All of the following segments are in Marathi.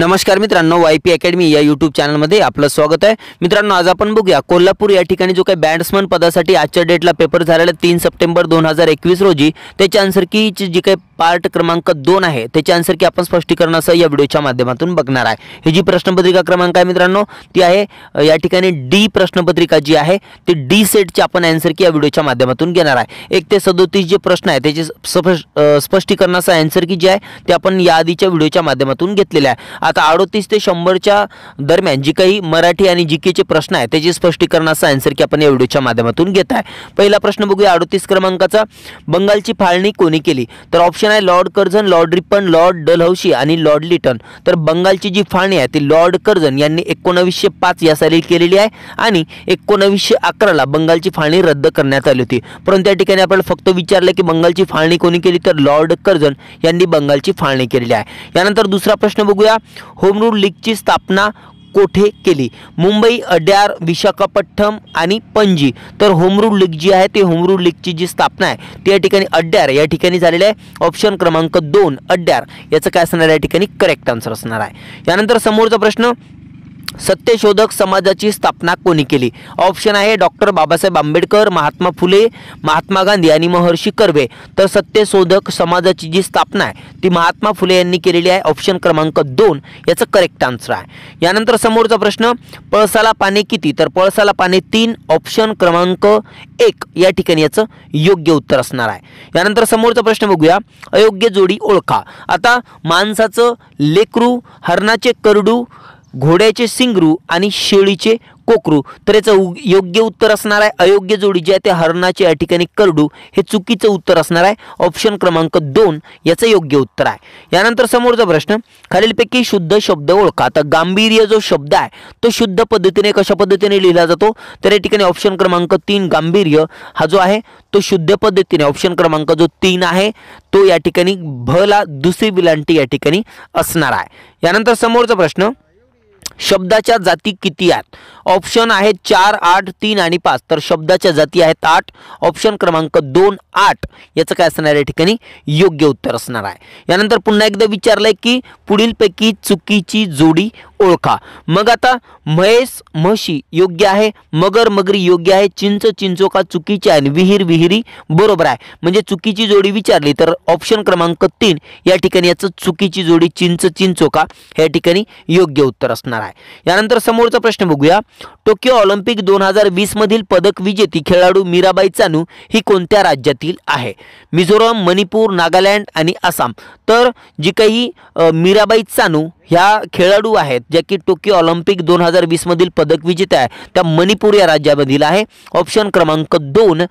नमस्कार मित्रांनो वाय पी अकॅडमी या युट्यूब चॅनलमध्ये आपलं स्वागत आहे मित्रांनो आज आपण बघूया कोल्हापूर या ठिकाणी जो काही बॅट्समन पदासाठी आजच्या डेटला पेपर झालेला तीन सप्टेंबर दोन हजार एकवीस रोजी त्याच्या आन्सरकीची जी काही पार्ट क्रमांक दोन आहे त्याच्या आन्सरकी आपण स्पष्टीकरण असं या व्हिडिओच्या माध्यमातून बघणार आहे ही जी प्रश्नपत्रिका क्रमांक आहे मित्रांनो ती आहे या ठिकाणी डी प्रश्नपत्रिका जी आहे ती डी सेटची आपण की या व्हिडिओच्या माध्यमातून घेणार आहे एक ते सदोतीस जे प्रश्न आहे त्याचे स्पष्टीकरणाचा आन्सर की जे आहे ते आपण या आधीच्या व्हिडिओच्या माध्यमातून घेतलेले आहे आता अडोतीस ते शंभरच्या दरम्यान जी काही मराठी आणि जी केचे प्रश्न आहे त्याचे स्पष्टीकरणाचा आन्सर की आपण या व्हिडिओच्या माध्यमातून घेत आहे पहिला प्रश्न बघूया अडोतीस क्रमांकाचा बंगालची फाळणी कोणी केली तर ऑप्शन आहे Lord Curzon Lord Ripon Lord Dalhousie आणि लॉर्ड लिटन तर बंगालची जी फाळणी आहे ती लॉर्ड कर्जन यांनी एकोणावीसशे पाच या साली केलेली आहे आणि एकोणावीसशे अकराला बंगालची फाळणी रद्द करण्यात आली होती परंतु त्या ठिकाणी आपण फक्त विचारलं की बंगालची फाळणी कोणी केली तर लॉर्ड कर्जन यांनी बंगालची फाळणी केलेली आहे यानंतर दुसरा प्रश्न बघूया होम रूल लीगची स्थापना कोठे केली मुंबई अड्यार विशाखापट्टम आणि पणजी तर होम रूल लीग जी आहे ती होम रूल लीगची जी स्थापना आहे ती या ठिकाणी अड्यार या ठिकाणी झालेली आहे ऑप्शन क्रमांक दोन अड्यार याचं काय असणार या ठिकाणी करेक्ट आन्सर असणार आहे यानंतर समोरचा प्रश्न सत्यशोधक समाजाची स्थापना कोणी केली ऑप्शन आहे डॉक्टर बाबासाहेब आंबेडकर महात्मा फुले महात्मा गांधी आणि महर्षी कर्वे तर सत्यशोधक समाजाची जी स्थापना आहे ती महात्मा फुले यांनी केलेली आहे ऑप्शन क्रमांक दोन याचं करेक्ट आन्सर आहे यानंतर समोरचा प्रश्न पळसाला पाने किती तर पळसाला पाने तीन ऑप्शन क्रमांक एक या ठिकाणी याचं योग्य उत्तर असणार आहे यानंतर समोरचा प्रश्न बघूया अयोग्य जोडी ओळखा आता माणसाचं लेकरू हरणाचे करडू घोड्याचे सिंगरू आणि शेळीचे कोकरू तर याचं योग्य उत्तर असणार आहे अयोग्य जोडी जे आहे ते हरणाचे या ठिकाणी करडू हे चुकीचं उत्तर असणार आहे ऑप्शन क्रमांक दोन याचं योग्य उत्तर आहे यानंतर समोरचा प्रश्न खालीलपैकी शुद्ध शब्द ओळखा तर गांभीर्य जो शब्द आहे तो शुद्ध पद्धतीने कशा पद्धतीने लिहिला जातो तर या ठिकाणी ऑप्शन क्रमांक तीन गांभीर्य हा जो आहे तो शुद्ध पद्धतीने ऑप्शन क्रमांक जो तीन आहे तो या ठिकाणी भला दुसरी विलांटी या ठिकाणी असणार आहे यानंतर समोरचा प्रश्न शब्दाच्या जाती किती आहेत ऑप्शन आहेत चार आठ तीन आणि पाच तर शब्दाच्या जाती आहेत आठ ऑप्शन क्रमांक दोन आठ याचं काय असणार या ठिकाणी योग्य उत्तर असणार आहे यानंतर पुन्हा एकदा विचारलं आहे की पुढीलपैकी चुकीची जोडी ओळखा मग आता म्हैस म्हशी योग्य आहे मगर मगरी योग्य आहे चिंच चिंचोका चुकीची आहे विहीर विहिरी बरोबर आहे म्हणजे चुकीची जोडी विचारली तर ऑप्शन क्रमांक तीन या ठिकाणी याचं चुकीची जोडी चिंच चिंचोका या ठिकाणी योग्य उत्तर असणार आहे यानंतर समोरचा प्रश्न बघूया टोकियो ऑलिम्पिक दोन हजार वीसमधील पदक विजेती खेळाडू मीराबाई चानू ही कोणत्या राज्यातील आहे मिझोरम मणिपूर नागालँड आणि आसाम तर जी काही मीराबाई चानू ह्या खेळाडू आहेत ज्या की टोकियो ऑलिम्पिक दोन हजार वीसमधील पदक विजेत्या आहे त्या मणिपूर या राज्यामधील आहे ऑप्शन क्रमांक दोन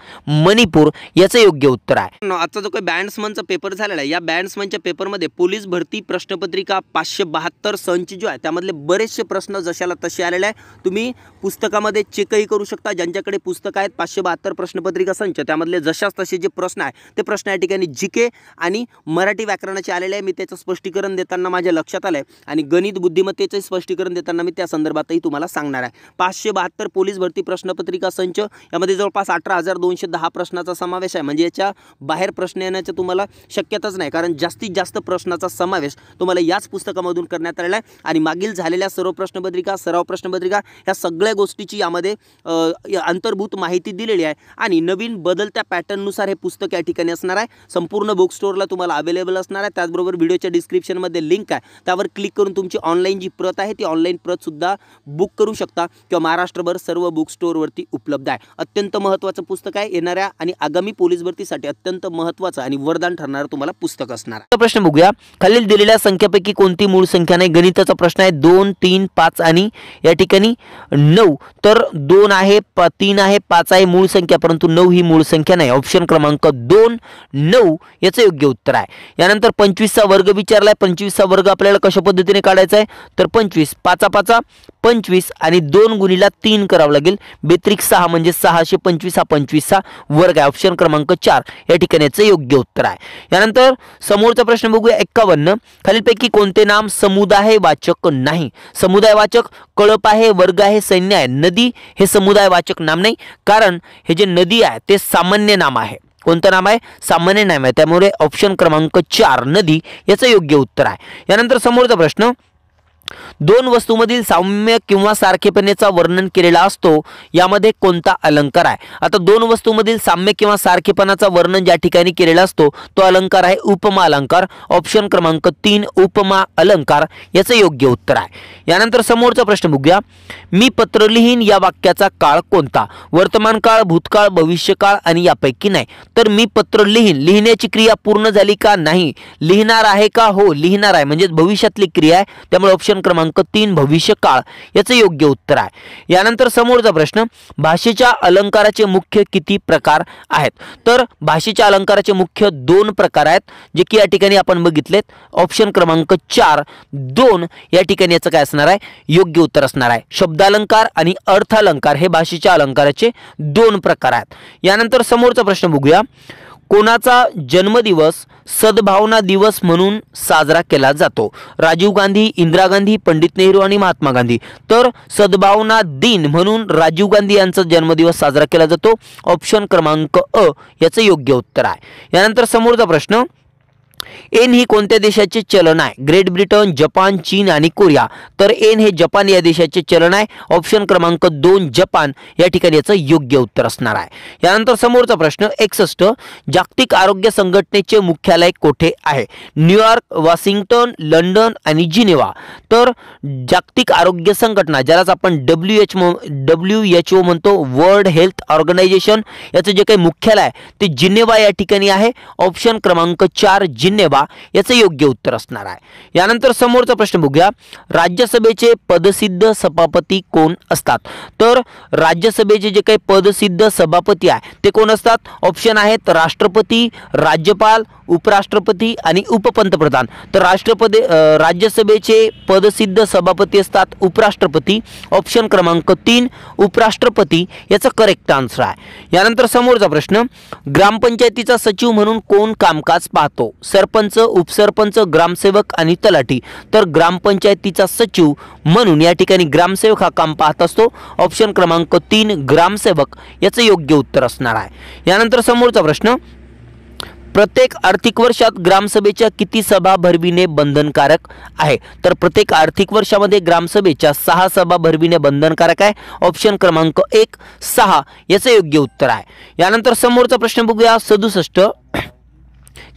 मणिपूर याचं योग्य उत्तर आहे आजचा जो काही बँड्समनचा पेपर झालेला आहे या बँड्समनच्या पेपरमध्ये पोलीस भरती प्रश्नपत्रिका पाचशे बहात्तर संच जो आहे त्यामधले बरेचसे प्रश्न जशाला तसे आलेले आहे तुम्ही पुस्तकामध्ये चेकही करू शकता ज्यांच्याकडे पुस्तक आहेत पाचशे बहात्तर प्रश्नपत्रिका संच त्यामधले जशाच तसे जे प्रश्न आहे ते प्रश्न या ठिकाणी जिके आणि मराठी व्याकरणाचे आलेले आहे मी त्याचं स्पष्टीकरण देताना माझ्या लक्षात आलं आहे आणि गणित बुद्धिमत्तेचे स्पष्टीकरण देताना मी त्या संदर्भातही तुम्हाला सांगणार आहे पाचशे बहात्तर पोलीस भरती प्रश्नपत्रिका संच यामध्ये जवळपास अठरा हजार दोनशे दहा प्रश्नाचा समावेश आहे म्हणजे याच्या बाहेर प्रश्न येण्याच्या तुम्हाला शक्यताच नाही कारण जास्तीत जास्त प्रश्नाचा समावेश तुम्हाला याच पुस्तकामधून करण्यात आलेला आहे आणि मागील झालेल्या सर्व प्रश्नपत्रिका सराव प्रश्नपत्रिका ह्या सगळ्या गोष्टीची यामध्ये अंतर्भूत माहिती दिलेली आहे आणि नवीन बदलत्या पॅटर्ननुसार हे पुस्तक या ठिकाणी असणार आहे संपूर्ण बुक स्टोरला तुम्हाला अवेलेबल असणार आहे त्याचबरोबर व्हिडिओच्या डिस्क्रिप्शनमध्ये लिंक आहे त्यावर क्लिक करून तुमची ऑनलाईन जी प्रत आहे ती ऑनलाईन सुद्धा बुक करू शकता किंवा महाराष्ट्रभर सर्व बुक स्टोअरवरती उपलब्ध आहे अत्यंत महत्त्वाचं पुस्तक आहे येणाऱ्या आणि आगामी पोलीस भरतीसाठी अत्यंत महत्त्वाचं आणि वरदान ठरणारं तुम्हाला पुस्तक असणार प्रश्न बघूया खालील दिलेल्या संख्यापैकी कोणती मूळ संख्या नाही गणिताचा प्रश्न आहे दोन तीन पाच आणि या ठिकाणी नऊ तर दोन आहे तीन आहे पाच आहे मूळ संख्या परंतु नऊ ही मूळ संख्या नाही ऑप्शन क्रमांक दोन नऊ याचं योग्य उत्तर आहे यानंतर पंचवीसचा वर्ग विचारलाय पंचवीसचा वर्ग आपल्याला कशा पद्धती पद्धतीने काढायचा आहे तर पंचवीस पाचा पाचा पंचवीस आणि दोन गुणीला तीन करावं लागेल बेत्रिक सहा म्हणजे सहाशे पंचवीस हा सहा वर्ग आहे ऑप्शन क्रमांक चार या ठिकाणी योग्य उत्तर आहे यानंतर समोरचा प्रश्न बघूया एक्कावन्न खालीलपैकी कोणते नाम समुदाय वाचक नाही समुदायवाचक कळप आहे वर्ग आहे सैन्य आहे नदी हे समुदायवाचक नाम नाही कारण हे जे नदी आहे ते सामान्य नाम आहे कोणतं नाम आहे सामान्य नाम आहे त्यामुळे ऑप्शन क्रमांक चार नदी याचं योग्य उत्तर आहे यानंतर समोरचा प्रश्न दोन वस्तूमधील साम्य किंवा सारखेपणेचा वर्णन केलेला असतो यामध्ये कोणता अलंकार आहे आता दोन वस्तूमधील साम्य किंवा सारखेपणाचा वर्णन ज्या ठिकाणी केलेला असतो तो अलंकार आहे उपमा अलंकार ऑप्शन क्रमांक तीन उपमा अलंकार याचं योग्य उत्तर आहे यानंतर समोरचा प्रश्न बघूया मी पत्र लिहीन या वाक्याचा काळ कोणता वर्तमान काळ भूतकाळ भविष्यकाळ आणि यापैकी नाही तर मी पत्र लिहीन लिहिण्याची क्रिया पूर्ण झाली का नाही लिहिणार आहे का हो लिहिणार आहे म्हणजे भविष्यातली क्रिया आहे त्यामुळे ऑप्शन क्रमांक तीन भविष्य काळ याचं योग्य उत्तर आहे यानंतर समोरचा प्रश्न भाषेच्या अलंकाराचे मुख्य किती प्रकार आहेत तर भाषेच्या अलंकाराचे मुख्य दोन प्रकार आहेत जे की या ठिकाणी आपण बघितलेत ऑप्शन क्रमांक चार दोन या ठिकाणी याचं काय असणार आहे योग्य उत्तर असणार आहे शब्दालंकार आणि अर्थालंकार हे भाषेच्या अलंकाराचे दोन प्रकार आहेत यानंतर समोरचा प्रश्न बघूया कोणाचा जन्मदिवस सद्भावना दिवस म्हणून साजरा केला जातो राजीव गांधी इंदिरा गांधी पंडित नेहरू आणि महात्मा गांधी तर सद्भावना दिन म्हणून राजीव गांधी यांचा जन्मदिवस साजरा केला जातो ऑप्शन क्रमांक अ याचं योग्य उत्तर आहे यानंतर समोरचा प्रश्न एन ही कोणत्या देशाचे चलन आहे ग्रेट ब्रिटन जपान चीन आणि कोरिया तर एन हे जपान या देशाचे चलन आहे ऑप्शन क्रमांक दोन जपान या ठिकाणी याचं योग्य उत्तर असणार आहे यानंतर समोरचा प्रश्न एकसष्ट जागतिक आरोग्य संघटनेचे मुख्यालय कोठे आहे न्यूयॉर्क वॉशिंग्टन लंडन आणि जिनेवा तर जागतिक आरोग्य संघटना ज्यालाच आपण W H W H O म्हणतो वर्ल्ड हेल्थ ऑर्गनायझेशन याचं जे काही मुख्यालय आहे ते जिनेवा या ठिकाणी आहे ऑप्शन क्रमांक चार जिने जिनेवा याचं योग्य उत्तर असणार आहे यानंतर समोरचा प्रश्न बघूया राज्यसभेचे पदसिद्ध सभापती कोण असतात तर राज्यसभेचे जे काही पदसिद्ध सभापती आहे ते कोण असतात ऑप्शन आहेत राष्ट्रपती राज्यपाल उपराष्ट्रपती आणि उपपंतप्रधान तर राष्ट्रपती राज्यसभेचे पदसिद्ध सभापती असतात उपराष्ट्रपती ऑप्शन क्रमांक तीन उपराष्ट्रपती याचा करेक्ट आन्सर आहे यानंतर समोरचा प्रश्न ग्रामपंचायतीचा सचिव म्हणून कोण कामकाज पाहतो सरपंच उपसरपंच ग्रामसेवक आणि तलाठी तर ग्रामपंचायतीचा सचिव म्हणून या ठिकाणी ग्रामसेवक हा काम पाहत असतो ऑप्शन क्रमांक तीन ग्रामसेवक याचं योग्य उत्तर असणार आहे यानंतर समोरचा प्रश्न प्रत्येक आर्थिक वर्षात ग्रामसभेच्या किती सभा भरविणे बंधनकारक आहे तर प्रत्येक आर्थिक वर्षामध्ये ग्रामसभेच्या सहा सभा भरविणे बंधनकारक आहे ऑप्शन क्रमांक एक सहा याचं योग्य उत्तर आहे यानंतर समोरचा प्रश्न बघूया सदुसष्ट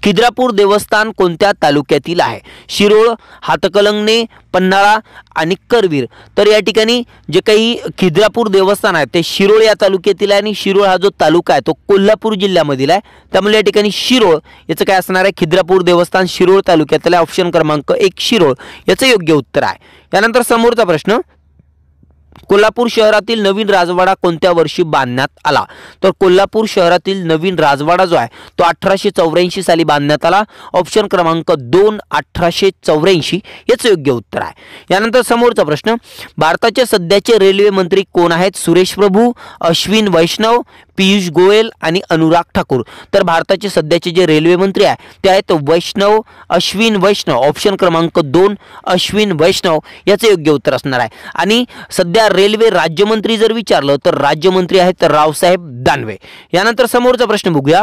खिद्रापूर देवस्थान कोणत्या तालुक्यातील आहे शिरोळ हातकलंगणे पन्हाळा आणि करवीर तर या ठिकाणी जे काही खिद्रापूर देवस्थान आहे ते शिरोळ या तालुक्यातील आहे आणि शिरोळ हा जो तालुका आहे तो कोल्हापूर जिल्ह्यामधील आहे त्यामुळे या ठिकाणी शिरोळ याचं काय असणार आहे खिद्रापूर देवस्थान शिरोळ तालुक्यातील ऑप्शन क्रमांक एक शिरोळ याचं योग्य उत्तर आहे यानंतर समोरचा प्रश्न कोल्हापूर शहरातील नवीन राजवाडा कोणत्या वर्षी बांधण्यात आला तर कोल्हापूर शहरातील नवीन राजवाडा जो आहे तो अठराशे चौऱ्याऐंशी साली बांधण्यात आला ऑप्शन क्रमांक दोन अठराशे चौऱ्याऐंशी याचं योग्य उत्तर आहे यानंतर समोरचा प्रश्न भारताचे सध्याचे रेल्वे मंत्री कोण आहेत सुरेश प्रभू अश्विन वैष्णव पियुष गोयल आणि अनुराग ठाकूर तर भारताचे सध्याचे जे रेल्वे मंत्री आहे ते आहेत वैष्णव अश्विन वैष्णव ऑप्शन क्रमांक दोन अश्विन वैष्णव याचं योग्य उत्तर असणार आहे आणि सध्या रेल्वे राज्यमंत्री जर विचारलं तर राज्यमंत्री आहेत रावसाहेब दानवे यानंतर समोरचा प्रश्न बघूया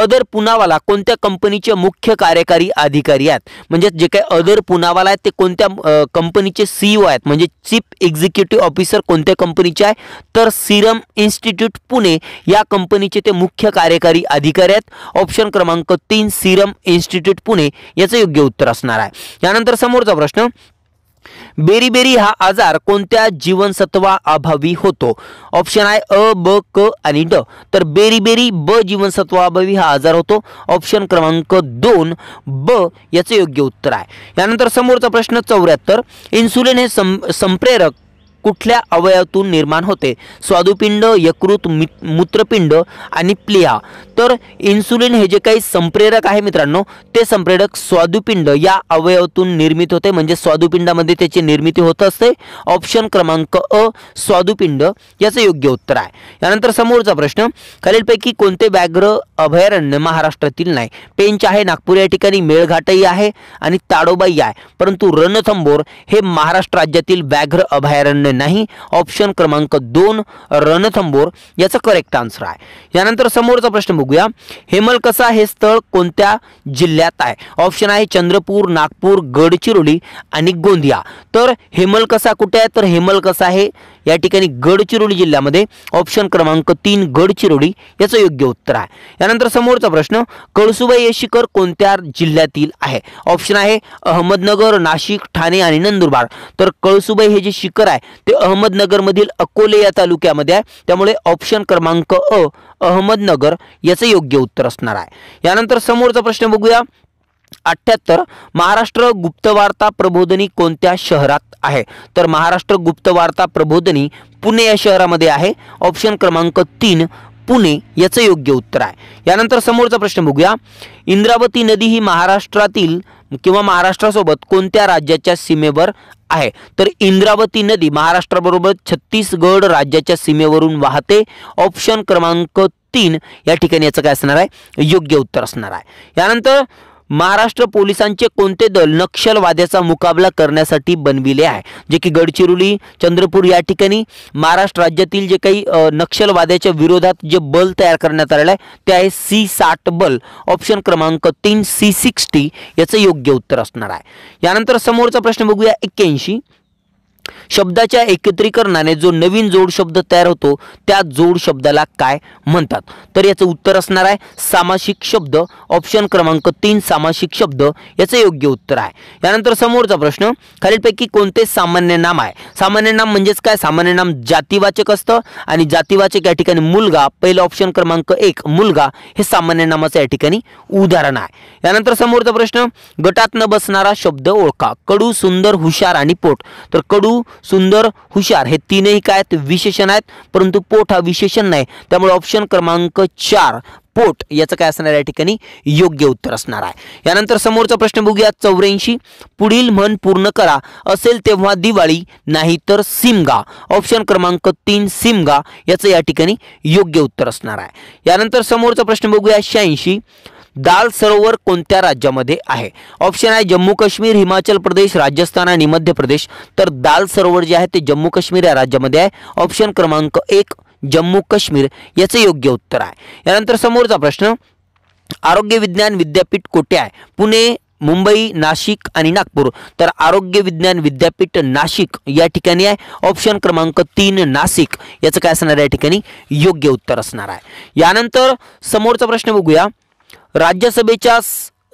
अदर पुनावाला कोणत्या कंपनीचे मुख्य कार्यकारी अधिकारी आहेत म्हणजे जे काही अदर पुनावाला आहेत ते कोणत्या कंपनीचे सीईओ e आहेत म्हणजे चीफ एक्झिक्युटिव्ह ऑफिसर कोणत्या कंपनीचे आहे तर सिरम इन्स्टिट्यूट पुणे या कंपनीचे ते मुख्य कार्यकारी अधिकारी आहेत ऑप्शन क्रमांक तीन सिरम इन्स्टिट्यूट पुणे याचं योग्य उत्तर असणार आहे यानंतर समोरचा प्रश्न बेरीबेरी हा आजार कोणत्या जीवनसत्वा अभावी होतो ऑप्शन आहे अ ब क आणि ड तर बेरीबेरी ब जीवनसत्वाअभावी हा आजार होतो ऑप्शन क्रमांक दोन ब याचे योग्य उत्तर आहे यानंतर समोरचा प्रश्न चौऱ्याहत्तर इन्सुलिन हे संप्रेरक कुठल्या अवयवातून निर्माण होते स्वादुपिंड यकृत मूत्रपिंड आणि प्लिया तर इन्सुलिन हे जे काही संप्रेरक आहे मित्रांनो ते संप्रेरक स्वादुपिंड या अवयवातून निर्मित होते म्हणजे स्वादुपिंडामध्ये त्याची निर्मिती होत असते ऑप्शन क्रमांक अ स्वादुपिंड याचं योग्य उत्तर आहे यानंतर समोरचा प्रश्न खालीलपैकी कोणते व्याघ्र अभयारण्य महाराष्ट्रातील नाही पेंच आहे नागपूर या ठिकाणी मेळघाटही आहे आणि ताडोबाई आहे परंतु रणथंबोर हे महाराष्ट्र राज्यातील व्याघ्र अभयारण्य नाही ऑप्शन क्रमांक दोन रणथंबोर याचं करेक्ट आन्सर आहे यानंतर समोरचा प्रश्न बघूया हेमलकसा हे स्थळ कोणत्या जिल्ह्यात आहे ऑप्शन आहे चंद्रपूर नागपूर गडचिरोली आणि गोंदिया तर हेमलकसा कुठे आहे तर हेमलकसा हे या ठिकाणी गडचिरोली जिल्ह्यामध्ये ऑप्शन क्रमांक तीन गडचिरोली याचं योग्य उत्तर आहे यानंतर समोरचा प्रश्न कळसुबाई हे शिखर कोणत्या जिल्ह्यातील आहे ऑप्शन आहे अहमदनगर नाशिक ठाणे आणि नंदुरबार तर कळसुबाई हे जे शिखर आहे ते अहमदनगरमधील अकोले या तालुक्यामध्ये आहे त्यामुळे ऑप्शन क्रमांक अ अहमदनगर याचं योग्य उत्तर असणार आहे यानंतर समोरचा प्रश्न बघूया अठ्ठ्याहत्तर महाराष्ट्र गुप्तवार्ता प्रबोधनी कोणत्या शहरात आहे तर महाराष्ट्र गुप्तवार्ता प्रबोधनी पुणे या शहरामध्ये आहे ऑप्शन क्रमांक तीन पुणे याचं योग्य उत्तर आहे यानंतर समोरचा प्रश्न बघूया इंद्रावती नदी ही महाराष्ट्रातील किंवा महाराष्ट्रासोबत कोणत्या राज्याच्या सीमेवर आहे तर इंद्रावती नदी महाराष्ट्राबरोबर छत्तीसगड राज्याच्या सीमेवरून वाहते ऑप्शन क्रमांक तीन या ठिकाणी याचं काय असणार आहे योग्य उत्तर असणार आहे यानंतर महाराष्ट्र पोलिसांचे कोणते दल नक्षलवाद्याचा मुकाबला करण्यासाठी बनविले आहे जे की गडचिरोली चंद्रपूर या ठिकाणी महाराष्ट्र राज्यातील जे काही नक्षलवाद्याच्या विरोधात जे बल तयार करण्यात आलेलं आहे ते आहे सी साठ बल ऑप्शन क्रमांक तीन सी सिक्स्टी याचं योग्य उत्तर असणार आहे यानंतर समोरचा प्रश्न बघूया एक्क्याऐंशी शब्दाच्या एकत्रीकरणाने जो नवीन जोड शब्द तयार होतो त्या जोड शब्दाला काय म्हणतात तर याचं उत्तर असणार आहे सामासिक शब्द ऑप्शन क्रमांक तीन सामासिक शब्द याचं योग्य उत्तर आहे यानंतर समोरचा प्रश्न खालीलपैकी कोणते सामान्य नाम आहे सामान्य नाम म्हणजेच काय सामान्य नाम जातीवाचक असतं आणि जातीवाचक या ठिकाणी मुलगा पहिला ऑप्शन क्रमांक एक मुलगा हे सामान्य नामाचं या ठिकाणी उदाहरण आहे यानंतर समोरचा प्रश्न गटात न बसणारा शब्द ओळखा कडू सुंदर हुशार आणि पोट तर कडू सुंदर हुशार हे तीनही काय आहेत विशेषण आहेत परंतु पोट हा विशेषण नाही त्यामुळे ऑप्शन क्रमांक चार पोट याचं काय असणार या ठिकाणी योग्य उत्तर असणार आहे यानंतर समोरचा प्रश्न बघूया चौऱ्याऐंशी पुढील म्हण पूर्ण करा असेल तेव्हा दिवाळी नाही तर सिमगा ऑप्शन क्रमांक तीन सिमगा याचं या ठिकाणी योग्य उत्तर असणार आहे यानंतर समोरचा प्रश्न बघूया शहाऐंशी दाल सरोवर कोणत्या राज्यामध्ये आहे ऑप्शन आहे जम्मू काश्मीर हिमाचल प्रदेश राजस्थान आणि मध्य प्रदेश तर दाल सरोवर जे आहे ते जम्मू काश्मीर या राज्यामध्ये आहे ऑप्शन क्रमांक एक जम्मू काश्मीर याचं योग्य उत्तर आहे यानंतर समोरचा प्रश्न आरोग्य विज्ञान विद्यापीठ कोठे आहे पुणे मुंबई नाशिक आणि नागपूर तर आरोग्य विज्ञान विद्यापीठ नाशिक या ठिकाणी आहे ऑप्शन क्रमांक तीन नाशिक याचं काय असणार या ठिकाणी योग्य उत्तर असणार आहे यानंतर समोरचा प्रश्न बघूया राज्यसभेच्या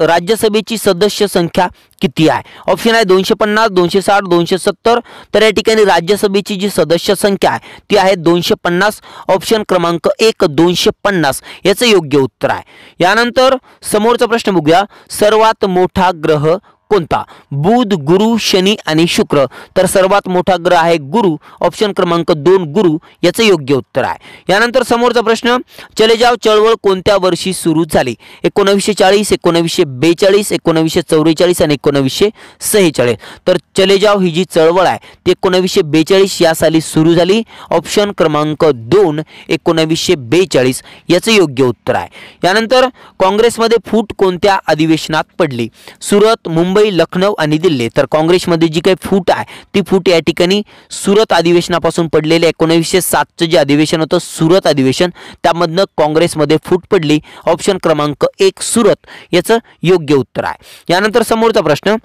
राज्यसभेची सदस्य संख्या किती आहे ऑप्शन आहे दोनशे पन्नास दोनशे साठ दोनशे सत्तर तर या ठिकाणी राज्यसभेची जी सदस्य संख्या आहे ती आहे दोनशे पन्नास ऑप्शन क्रमांक एक दोनशे पन्नास याचं योग्य उत्तर आहे यानंतर समोरचा प्रश्न बघूया सर्वात मोठा ग्रह कोणता बुध गुरु शनी आणि शुक्र तर सर्वात मोठा ग्रह आहे गुरु ऑप्शन क्रमांक दोन गुरु याचं योग्य उत्तर आहे यानंतर समोरचा प्रश्न चलेजाव चळवळ कोणत्या वर्षी सुरू झाली एकोणावीसशे चाळीस एकोणावीसशे बेचाळीस एकोणावीसशे चौवेचाळीस आणि एकोणवीसशे सहेचाळीस तर चलेजाव ही जी चळवळ आहे ती एकोणवीसशे बेचाळीस या साली सुरू झाली ऑप्शन क्रमांक दोन एकोणावीसशे बेचाळीस याचं योग्य उत्तर आहे यानंतर काँग्रेसमध्ये फूट कोणत्या अधिवेशनात पडली सुरत मुंबई मुंबई लखनौ आणि दिल्ली तर काँग्रेसमध्ये जी काही फूट आहे ती फूट या ठिकाणी सुरत अधिवेशनापासून पडलेले एकोणीसशे सातचं जे अधिवेशन होतं सुरत अधिवेशन त्यामधनं काँग्रेसमध्ये फूट पडली ऑप्शन क्रमांक एक सुरत याचं योग्य उत्तर आहे यानंतर समोरचा प्रश्न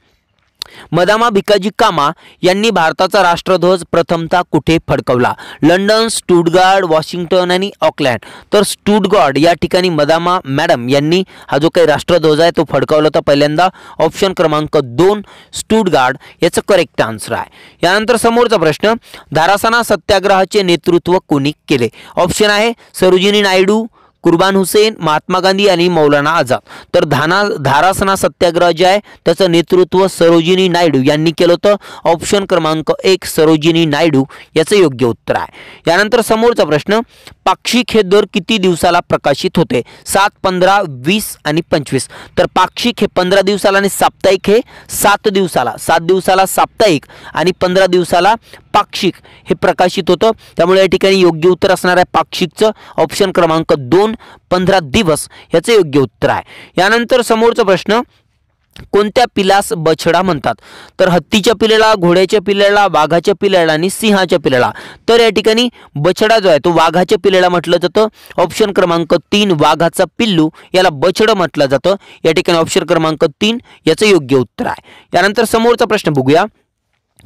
मदामा भिकाजी कामा यांनी भारताचा राष्ट्रध्वज प्रथमता कुठे फडकवला लंडन स्टुटगार्ड वॉशिंग्टन आणि ऑकलँड तर स्टुटगार्ड या ठिकाणी मदामा मॅडम यांनी हा जो काही राष्ट्रध्वज आहे तो फडकवला होता पहिल्यांदा ऑप्शन क्रमांक दोन स्टुटगार्ड याचं करेक्ट आन्सर आहे यानंतर समोरचा प्रश्न धारासना सत्याग्रहाचे नेतृत्व कोणी केले ऑप्शन आहे सरोजिनी नायडू कुर्बान हुसेन महात्मा गांधी आणि मौलाना आझाद तर धाना धारासना सत्याग्रह जे आहे त्याचं नेतृत्व सरोजिनी नायडू यांनी केलं होतं ऑप्शन क्रमांक एक सरोजिनी नायडू याचं योग्य उत्तर आहे यानंतर समोरचा प्रश्न पाक्षिक हे दर किती दिवसाला प्रकाशित होते सात पंधरा वीस आणि पंचवीस तर पाक्षिक हे पंधरा दिवसाला आणि साप्ताहिक हे सात दिवसाला सात दिवसाला साप्ताहिक आणि पंधरा दिवसाला पाक्षिक हे प्रकाशित होतं त्यामुळे या ठिकाणी योग्य उत्तर असणार आहे पाक्षिकचं ऑप्शन क्रमांक दोन पंधरा दिवस याचं योग्य उत्तर आहे यानंतर समोरचा प्रश्न कोणत्या पिलास बछडा म्हणतात तर हत्तीच्या पिलेला घोड्याच्या पिलेला वाघाच्या पिलेला आणि सिंहाच्या पिलेला तर या ठिकाणी बछडा जो आहे तो वाघाच्या पिलेला म्हटलं जातं ऑप्शन क्रमांक तीन वाघाचा पिल्लू याला बछडं म्हटलं जातं या ठिकाणी ऑप्शन क्रमांक तीन याचं योग्य उत्तर आहे यानंतर समोरचा प्रश्न बघूया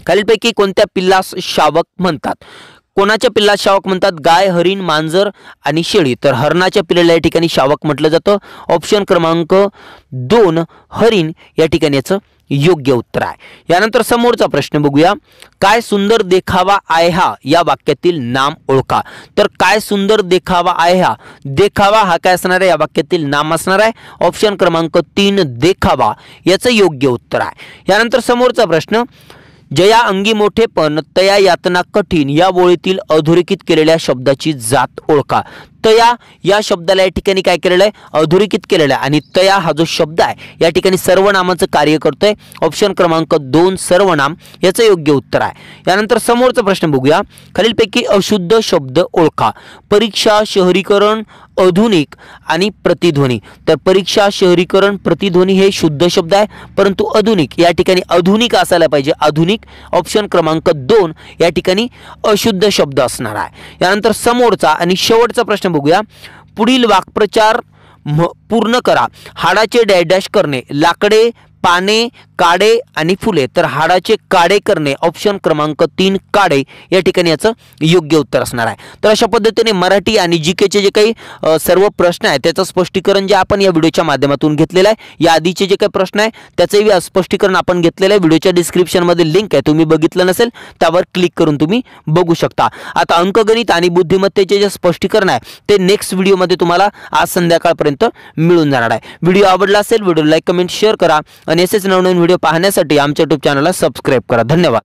खालीलपैकी कोणत्या पिल्लास शावक म्हणतात कोणाच्या पिल्लास शावक म्हणतात गाय हरिण मांजर आणि शेळी तर हरणाच्या पिल्लेला या ठिकाणी शावक म्हटलं जातं ऑप्शन क्रमांक दोन हरिण या ठिकाणी याचं योग्य उत्तर आहे यानंतर समोरचा प्रश्न बघूया काय सुंदर देखावा आहे हा या वाक्यातील नाम ओळखा तर काय सुंदर देखावा आहे हा देखावा हा काय असणार आहे या वाक्यातील नाम असणार आहे ऑप्शन क्रमांक तीन देखावा याचं योग्य उत्तर आहे यानंतर समोरचा प्रश्न जया अंगी मोठेपण तया यातना कठीण या बोळीतील अधोरेखित केलेल्या शब्दाची जात ओळखा तया या शब्दाला या ठिकाणी काय केलेलं आहे अधोरेखित केलेलं आहे आणि तया हा जो शब्द आहे या ठिकाणी सर्वनामाचं कार्य करतोय ऑप्शन क्रमांक दोन सर्वनाम याचं योग्य उत्तर आहे यानंतर समोरचा प्रश्न बघूया खालीलपैकी अशुद्ध शब्द ओळखा परीक्षा शहरीकरण अधुनिक आणि प्रतिध्वनी तर परीक्षा शहरीकरण प्रतिध्वनी हे शुद्ध शब्द आहे परंतु आधुनिक या ठिकाणी आधुनिक असायला पाहिजे आधुनिक ऑप्शन क्रमांक दोन या ठिकाणी अशुद्ध शब्द असणार आहे यानंतर समोरचा आणि शेवटचा प्रश्न बघूया पुढील वाक्प्रचार पूर्ण करा हाडाचे डॅश करणे लाकडे पाने काडे आणि फुले तर हाडाचे काडे करणे ऑप्शन क्रमांक तीन काडे या ठिकाणी याचं योग्य उत्तर असणार आहे तर अशा पद्धतीने मराठी आणि जी केचे जे काही सर्व प्रश्न आहेत त्याचं स्पष्टीकरण जे आपण या व्हिडिओच्या माध्यमातून घेतलेलं आहे या आधीचे जे काही प्रश्न आहे त्याचंही स्पष्टीकरण आपण घेतलेलं आहे व्हिडिओच्या डिस्क्रिप्शनमध्ये लिंक आहे तुम्ही बघितलं नसेल त्यावर क्लिक करून तुम्ही बघू शकता आता अंकगणित आणि बुद्धिमत्तेचे जे स्पष्टीकरण आहे ते नेक्स्ट व्हिडिओमध्ये तुम्हाला आज संध्याकाळपर्यंत मिळून जाणार आहे व्हिडिओ आवडला असेल व्हिडिओ लाईक कमेंट शेअर करा आणि असेच नवनवीन व्हिडिओ पाहण्यासाठी आमच्या यूट्यूब चॅनलला सबस्क्राईब करा धन्यवाद